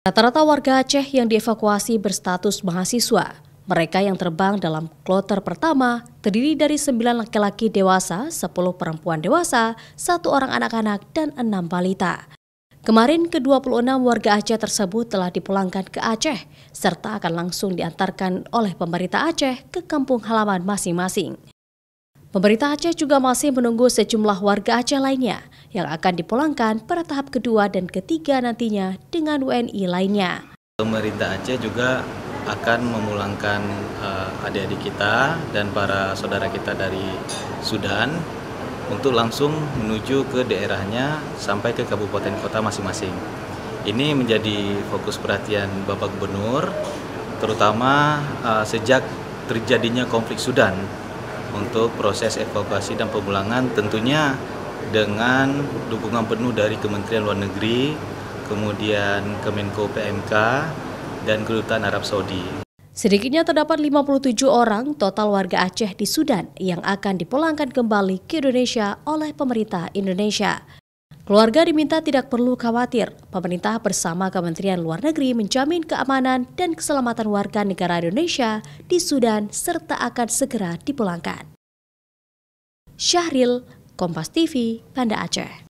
Rata-rata warga Aceh yang dievakuasi berstatus mahasiswa. Mereka yang terbang dalam kloter pertama terdiri dari 9 laki-laki dewasa, 10 perempuan dewasa, satu orang anak-anak, dan enam balita. Kemarin ke-26 warga Aceh tersebut telah dipulangkan ke Aceh, serta akan langsung diantarkan oleh pemerintah Aceh ke kampung halaman masing-masing. Pemerintah Aceh juga masih menunggu sejumlah warga Aceh lainnya yang akan dipulangkan pada tahap kedua dan ketiga nantinya dengan WNI lainnya. Pemerintah Aceh juga akan memulangkan eh, adik-adik kita dan para saudara kita dari Sudan untuk langsung menuju ke daerahnya sampai ke kabupaten kota masing-masing. Ini menjadi fokus perhatian Bapak Gubernur, terutama eh, sejak terjadinya konflik Sudan untuk proses evakuasi dan pemulangan tentunya dengan dukungan penuh dari Kementerian Luar Negeri, kemudian Kemenko PMK, dan Kedutaan Arab Saudi. Sedikitnya terdapat 57 orang total warga Aceh di Sudan yang akan dipulangkan kembali ke Indonesia oleh pemerintah Indonesia. Keluarga diminta tidak perlu khawatir. Pemerintah bersama Kementerian Luar Negeri menjamin keamanan dan keselamatan warga negara Indonesia di Sudan serta akan segera dipulangkan. Syahril, Kompas TV, Banda Aceh.